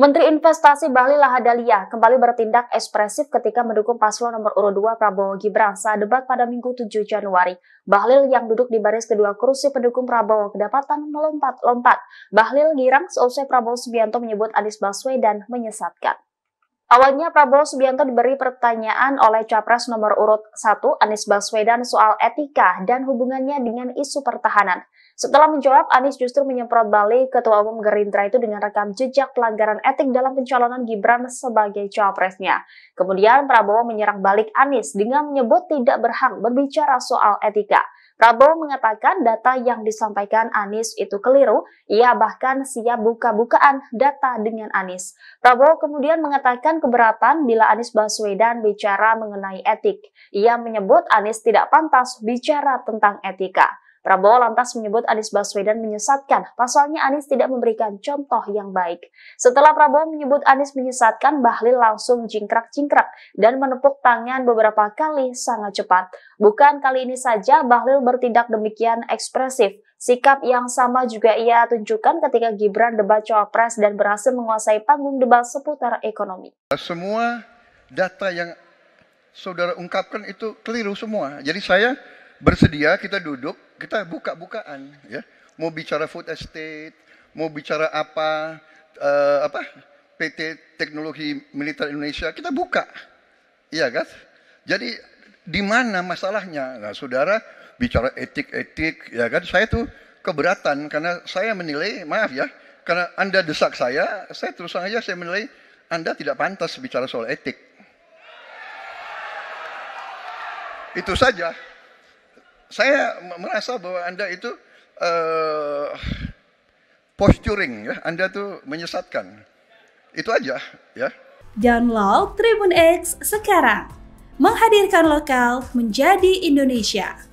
Menteri Investasi Bahlil Lahadalia kembali bertindak ekspresif ketika mendukung paslon nomor urut 2 Prabowo Gibran saat debat pada Minggu 7 Januari. Bahlil yang duduk di baris kedua kursi pendukung Prabowo kedapatan melompat-lompat. Bahlil girang seusai Prabowo Subianto menyebut Anies Baswedan menyesatkan. Awalnya Prabowo Subianto diberi pertanyaan oleh capres nomor urut 1 Anies Baswedan soal etika dan hubungannya dengan isu pertahanan. Setelah menjawab, Anies justru menyemprot balik Ketua Umum Gerindra itu dengan rekam jejak pelanggaran etik dalam pencalonan Gibran sebagai capresnya. Kemudian Prabowo menyerang balik Anies dengan menyebut tidak berhak berbicara soal etika. Prabowo mengatakan data yang disampaikan Anies itu keliru. Ia bahkan siap buka-bukaan data dengan Anies. Prabowo kemudian mengatakan keberatan bila Anies Baswedan bicara mengenai etik. Ia menyebut Anies tidak pantas bicara tentang etika. Prabowo lantas menyebut Anies Baswedan menyesatkan, pasalnya Anies tidak memberikan contoh yang baik. Setelah Prabowo menyebut Anies menyesatkan, Bahlil langsung jingkrak-jingkrak dan menepuk tangan beberapa kali sangat cepat. Bukan kali ini saja Bahlil bertindak demikian ekspresif. Sikap yang sama juga ia tunjukkan ketika Gibran debat cawapres dan berhasil menguasai panggung debat seputar ekonomi. Semua data yang saudara ungkapkan itu keliru semua. Jadi saya bersedia kita duduk kita buka-bukaan ya. Mau bicara food estate, mau bicara apa uh, apa PT Teknologi Militer Indonesia, kita buka. Iya kan? Jadi di mana masalahnya? Nah, Saudara bicara etik-etik ya kan saya tuh keberatan karena saya menilai, maaf ya, karena Anda desak saya, saya terus saja saya menilai Anda tidak pantas bicara soal etik. Itu saja saya merasa bahwa Anda itu uh, posturing ya, Anda tuh menyesatkan. Itu aja ya. Download Tribun X sekarang. Menghadirkan lokal menjadi Indonesia.